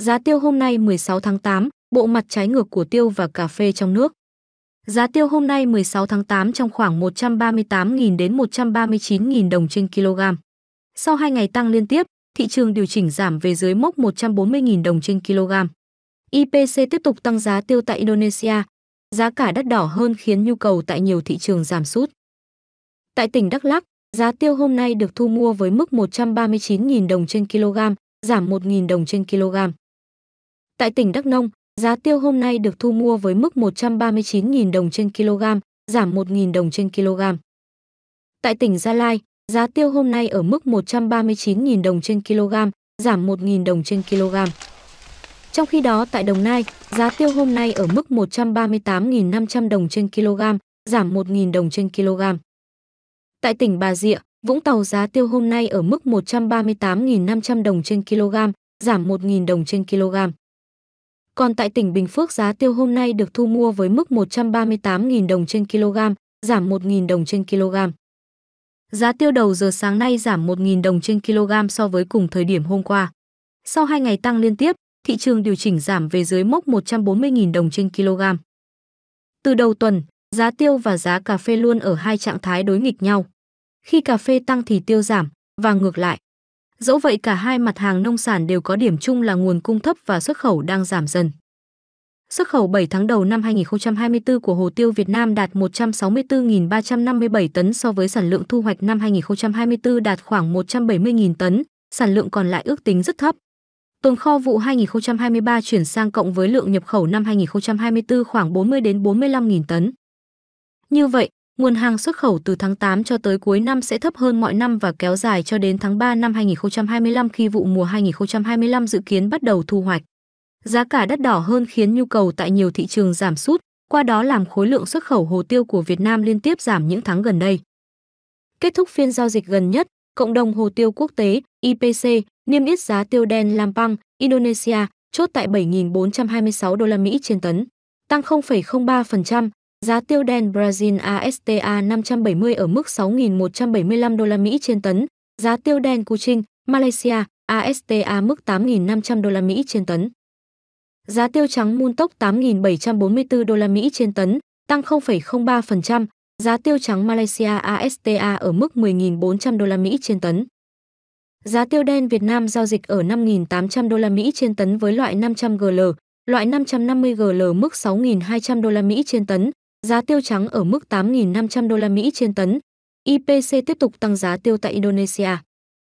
Giá tiêu hôm nay 16 tháng 8, bộ mặt trái ngược của tiêu và cà phê trong nước. Giá tiêu hôm nay 16 tháng 8 trong khoảng 138.000 đến 139.000 đồng trên kg. Sau 2 ngày tăng liên tiếp, thị trường điều chỉnh giảm về dưới mốc 140.000 đồng trên kg. IPC tiếp tục tăng giá tiêu tại Indonesia, giá cả đắt đỏ hơn khiến nhu cầu tại nhiều thị trường giảm sút. Tại tỉnh Đắk Lắk, giá tiêu hôm nay được thu mua với mức 139.000 đồng trên kg, giảm 1.000 đồng trên kg. Tại tỉnh Đắk Nông, giá tiêu hôm nay được thu mua với mức 139.000 đồng trên kg, giảm 1.000 đồng trên kg. Tại tỉnh Gia Lai, giá tiêu hôm nay ở mức 139.000 đồng trên kg, giảm 1.000 đồng trên kg. Trong khi đó tại Đồng Nai, giá tiêu hôm nay ở mức 138.500 đồng trên kg, giảm 1.000 đồng trên kg. Tại tỉnh Bà Rịa, Vũng Tàu giá tiêu hôm nay ở mức 138.500 đồng trên kg, giảm 1.000 đồng trên kg. Còn tại tỉnh Bình Phước giá tiêu hôm nay được thu mua với mức 138.000 đồng trên kg, giảm 1.000 đồng trên kg. Giá tiêu đầu giờ sáng nay giảm 1.000 đồng trên kg so với cùng thời điểm hôm qua. Sau 2 ngày tăng liên tiếp, thị trường điều chỉnh giảm về dưới mốc 140.000 đồng trên kg. Từ đầu tuần, giá tiêu và giá cà phê luôn ở hai trạng thái đối nghịch nhau. Khi cà phê tăng thì tiêu giảm, và ngược lại. Dẫu vậy cả hai mặt hàng nông sản đều có điểm chung là nguồn cung thấp và xuất khẩu đang giảm dần. Xuất khẩu 7 tháng đầu năm 2024 của hồ tiêu Việt Nam đạt 164.357 tấn so với sản lượng thu hoạch năm 2024 đạt khoảng 170.000 tấn, sản lượng còn lại ước tính rất thấp. Tồn kho vụ 2023 chuyển sang cộng với lượng nhập khẩu năm 2024 khoảng 40 đến 45.000 tấn. Như vậy, Nguồn hàng xuất khẩu từ tháng 8 cho tới cuối năm sẽ thấp hơn mọi năm và kéo dài cho đến tháng 3 năm 2025 khi vụ mùa 2025 dự kiến bắt đầu thu hoạch. Giá cả đắt đỏ hơn khiến nhu cầu tại nhiều thị trường giảm sút, qua đó làm khối lượng xuất khẩu hồ tiêu của Việt Nam liên tiếp giảm những tháng gần đây. Kết thúc phiên giao dịch gần nhất, Cộng đồng Hồ tiêu Quốc tế IPC niêm yết giá tiêu đen Lampang, Indonesia chốt tại 7.426 đô la Mỹ trên tấn, tăng 0,03% Giá tiêu đen Brazil ASTA 570 ở mức 6.175 đô la Mỹ trên tấn, giá tiêu đen Kuching, Malaysia ASTA mức 8.500 đô la Mỹ trên tấn. Giá tiêu trắng Muntok 8.744 đô la Mỹ trên tấn, tăng 0,03%, giá tiêu trắng Malaysia ASTA ở mức 10.400 đô la Mỹ trên tấn. Giá tiêu đen Việt Nam giao dịch ở 5.800 đô la Mỹ trên tấn với loại 500 GL, loại 550 GL mức 6.200 đô la Mỹ trên tấn, Giá tiêu trắng ở mức 8.500 đô la Mỹ trên tấn. IPC tiếp tục tăng giá tiêu tại Indonesia.